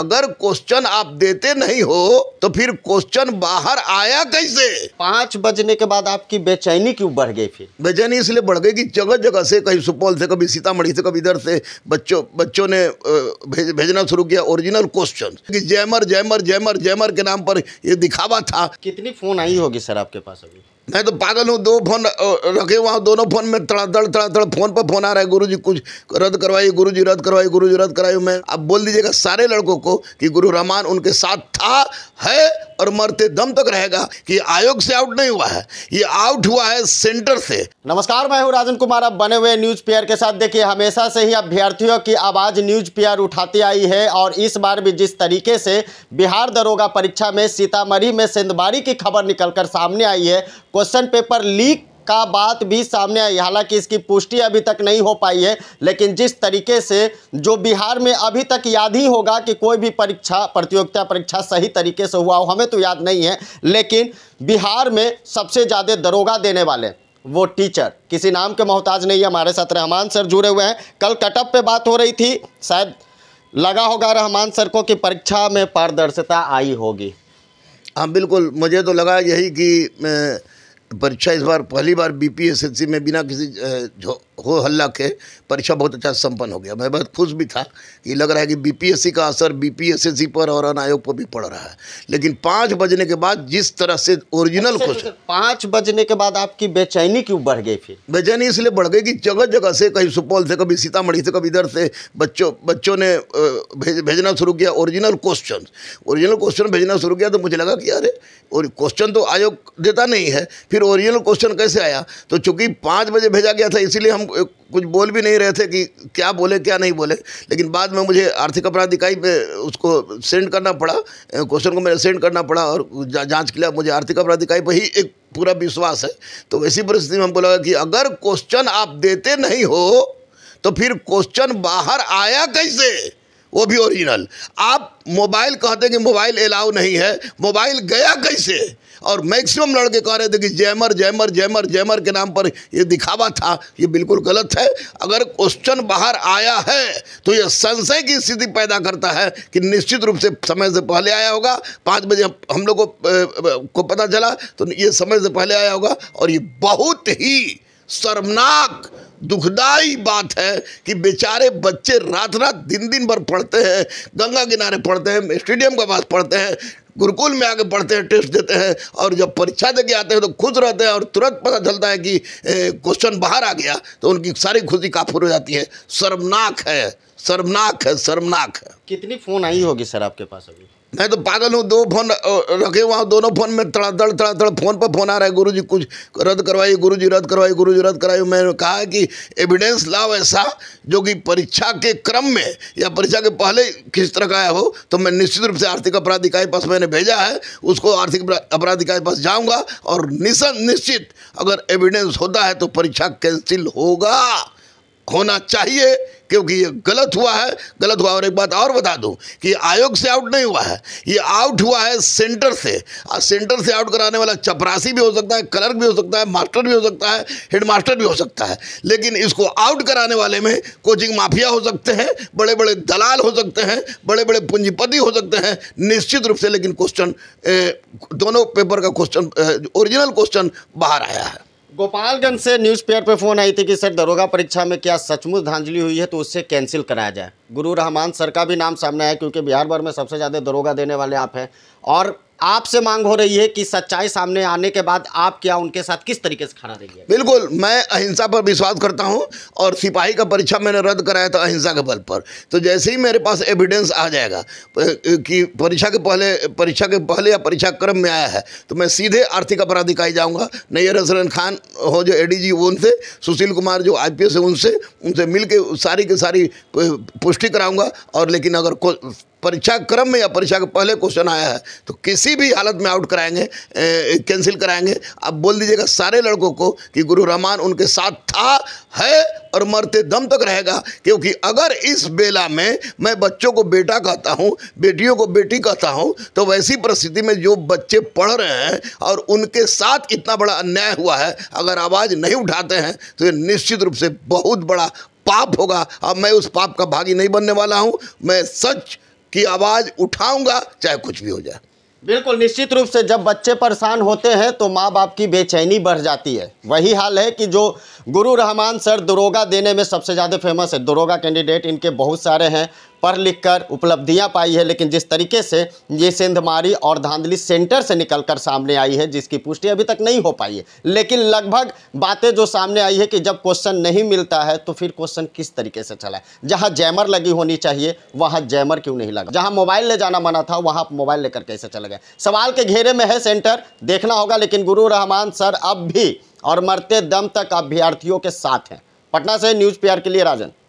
अगर क्वेश्चन आप देते नहीं हो तो फिर क्वेश्चन बाहर आया कैसे पांच बजने के बाद आपकी बेचैनी क्यों बढ़ गई फिर बेचैनी इसलिए बढ़ गई कि जगह जगह से कहीं सुपौल से कभी सीतामढ़ी से कभी इधर से बच्चों बच्चों ने भेज, भेजना शुरू किया ओरिजिनल क्वेश्चन कि जैमर जैमर जैमर जैमर के नाम पर ये दिखावा था कितनी फोन आई होगी सर आपके पास अभी मैं तो पागल हूँ दो फोन रखे हुआ हूँ दोनों फोन में तड़ाधड़ तड़ाधड़ फोन पर फोन आ रहा है गुरु जी कुछ रद्द करवाइए गुरु जी रद्द करवाइए गुरु जी रद्द कराइए मैं अब बोल दीजिएगा सारे लड़कों को कि गुरु रहमान उनके साथ था है और मरते दम तक रहेगा कि आयोग से आउट नहीं हुआ है ये आउट हुआ है सेंटर से नमस्कार मैं हूँ राजन कुमार अब बने हुए न्यूज पेयर के साथ देखिए हमेशा से ही अभ्यर्थियों की आवाज न्यूज पेयर उठाती आई है और इस बार भी जिस तरीके से बिहार दरोगा परीक्षा में सीतामढ़ी में सेंधमारी की खबर निकलकर सामने आई है क्वेश्चन पेपर लीक का बात भी सामने आई हालांकि इसकी पुष्टि अभी तक नहीं हो पाई है लेकिन जिस तरीके से जो बिहार में अभी तक याद ही होगा कि कोई भी परीक्षा प्रतियोगिता परीक्षा सही तरीके से हुआ हो हमें तो याद नहीं है लेकिन बिहार में सबसे ज़्यादा दरोगा देने वाले वो टीचर किसी नाम के मोहताज नहीं है हमारे साथ रहमान सर जुड़े हुए हैं कल कटअप पर बात हो रही थी शायद लगा होगा रहमान सर को कि परीक्षा में पारदर्शिता आई होगी हाँ बिल्कुल मुझे तो लगा यही कि परीक्षा इस बार पहली बार बीपीएसएससी में बिना किसी हो हल्ला के परीक्षा बहुत अच्छा संपन्न हो गया मैं बहुत खुश भी था कि लग रहा है कि बीपीएससी का असर बीपीएसएससी पर और अन आयोग पर भी पड़ रहा है लेकिन पाँच बजने के बाद जिस तरह से ओरिजिनल क्वेश्चन अच्छा, अच्छा, पाँच बजने के बाद आपकी बेचैनी क्यों बढ़ गई फिर बेचैनी इसलिए बढ़ गई कि जगह जगह से कहीं सुपौल से कभी सीतामढ़ी से कभी इधर से बच्चों बच्चों ने भेजना शुरू किया ओरिजिनल क्वेश्चन ओरिजिनल क्वेश्चन भेजना शुरू किया तो मुझे लगा कि अरे और क्वेश्चन तो आयोग देता नहीं है फिर फिर ओरिजिनल क्वेश्चन कैसे आया तो चूंकि पाँच बजे भेजा गया था इसीलिए हम कुछ बोल भी नहीं रहे थे कि क्या बोले क्या नहीं बोले लेकिन बाद में मुझे आर्थिक अपराध इकाई पे उसको सेंड करना पड़ा क्वेश्चन को मैंने सेंड करना पड़ा और जांच के लिए मुझे आर्थिक अपराध इकाई पर ही एक पूरा विश्वास है तो वैसी परिस्थिति में हम बोला कि अगर क्वेश्चन आप देते नहीं हो तो फिर क्वेश्चन बाहर आया कैसे वो भी ओरिजिनल आप मोबाइल कहते हैं कि मोबाइल अलाउ नहीं है मोबाइल गया कैसे और मैक्सिमम लड़के कह रहे थे कि जैमर जैमर जैमर जैमर के नाम पर ये दिखावा था ये बिल्कुल गलत है अगर क्वेश्चन बाहर आया है तो यह संशय की स्थिति पैदा करता है कि निश्चित रूप से समय से पहले आया होगा पाँच बजे हम लोग को, को पता चला तो ये समय से पहले आया होगा और ये बहुत ही शर्मनाक दुखदाई बात है कि बेचारे बच्चे रात रात दिन दिन भर पढ़ते हैं गंगा किनारे पढ़ते हैं स्टेडियम के पास पढ़ते हैं गुरुकुल में आगे पढ़ते हैं टेस्ट देते हैं और जब परीक्षा दे के आते हैं तो खुश रहते हैं और तुरंत पता चलता है कि क्वेश्चन बाहर आ गया तो उनकी सारी खुशी काफूर हो जाती है शर्मनाक है शर्मनाक है शर्मनाक है कितनी फ़ोन आई होगी सर आपके पास अभी मैं तो पागल हूँ दो फोन रखे हुआ दोनों फोन में तड़ाधड़ तड़ाधड़ फोन पर फोन आ रहा है गुरु जी कुछ रद्द करवाइए गुरु जी रद्द करवाइए गुरु जी रद्द करवाइए मैंने कहा है कि एविडेंस लाओ ऐसा जो कि परीक्षा के क्रम में या परीक्षा के पहले किस तरह का आया हो तो मैं निश्चित रूप से आर्थिक अपराध इकाई पास मैंने भेजा है उसको आर्थिक अपराध इकाई पास जाऊँगा और निशन निश्चित अगर एविडेंस होता है तो परीक्षा कैंसिल होगा होना चाहिए क्योंकि ये गलत हुआ है गलत हुआ और एक बात और बता दूं कि आयोग से आउट नहीं हुआ है ये आउट हुआ है सेंटर से और सेंटर से आउट कराने वाला चपरासी भी हो सकता है क्लर्क भी हो सकता है मास्टर भी हो सकता है हेडमास्टर भी हो सकता है लेकिन इसको आउट कराने वाले में कोचिंग माफिया हो सकते हैं बड़े बड़े दलाल हो सकते हैं बड़े बड़े पूंजीपति हो सकते हैं निश्चित रूप से लेकिन क्वेश्चन दोनों पेपर का क्वेश्चन ओरिजिनल क्वेश्चन बाहर आया है गोपालगंज से न्यूज़ पेयर पर फ़ोन आई थी कि सर दरोगा परीक्षा में क्या सचमुच धांजली हुई है तो उससे कैंसिल कराया जाए गुरु रहमान सर का भी नाम सामने आया क्योंकि बिहार भर में सबसे ज़्यादा दरोगा देने वाले आप हैं और आपसे मांग हो रही है कि सच्चाई सामने आने के बाद आप क्या उनके साथ किस तरीके से खड़ा रहिए बिल्कुल मैं अहिंसा पर विश्वास करता हूँ और सिपाही का परीक्षा मैंने रद्द कराया था अहिंसा के बल पर तो जैसे ही मेरे पास एविडेंस आ जाएगा कि परीक्षा के पहले परीक्षा के पहले या परीक्षा क्रम में आया है तो मैं सीधे आर्थिक अपराध इकाई जाऊँगा नैयर हसरन खान हो जो ए डी उनसे सुशील कुमार जो आई है उनसे उनसे मिल सारी की सारी पुष्टि कराऊँगा और लेकिन अगर परीक्षा क्रम में या परीक्षा के पहले क्वेश्चन आया है तो किसी भी हालत में आउट कराएंगे कैंसिल कराएंगे अब बोल दीजिएगा सारे लड़कों को कि गुरु रहमान उनके साथ था है और मरते दम तक रहेगा क्योंकि अगर इस बेला में मैं बच्चों को बेटा कहता हूँ बेटियों को बेटी कहता हूँ तो वैसी परिस्थिति में जो बच्चे पढ़ रहे हैं और उनके साथ इतना बड़ा अन्याय हुआ है अगर आवाज़ नहीं उठाते हैं तो ये निश्चित रूप से बहुत बड़ा पाप होगा अब मैं उस पाप का भागी नहीं बनने वाला हूँ मैं सच की आवाज़ उठाऊंगा चाहे कुछ भी हो जाए बिल्कुल निश्चित रूप से जब बच्चे परेशान होते हैं तो माँ बाप की बेचैनी बढ़ जाती है वही हाल है कि जो गुरु रहमान सर दरोगा देने में सबसे ज़्यादा फेमस है दरोगा कैंडिडेट इनके बहुत सारे हैं पढ़ लिख कर उपलब्धियाँ पाई है लेकिन जिस तरीके से ये सेंधमारी और धांधली सेंटर से निकल कर सामने आई है जिसकी पुष्टि अभी तक नहीं हो पाई है लेकिन लगभग बातें जो सामने आई है कि जब क्वेश्चन नहीं मिलता है तो फिर क्वेश्चन किस तरीके से चला है जहाँ जैमर लगी होनी चाहिए वहाँ जैमर क्यों नहीं लगा जहाँ मोबाइल ले जाना मना था वहाँ मोबाइल लेकर कैसे चले गए सवाल के घेरे में है सेंटर देखना होगा लेकिन गुरु रहमान सर अब भी और मरते दम तक अभ्यर्थियों के साथ हैं पटना से न्यूज़ पेयर के लिए राजन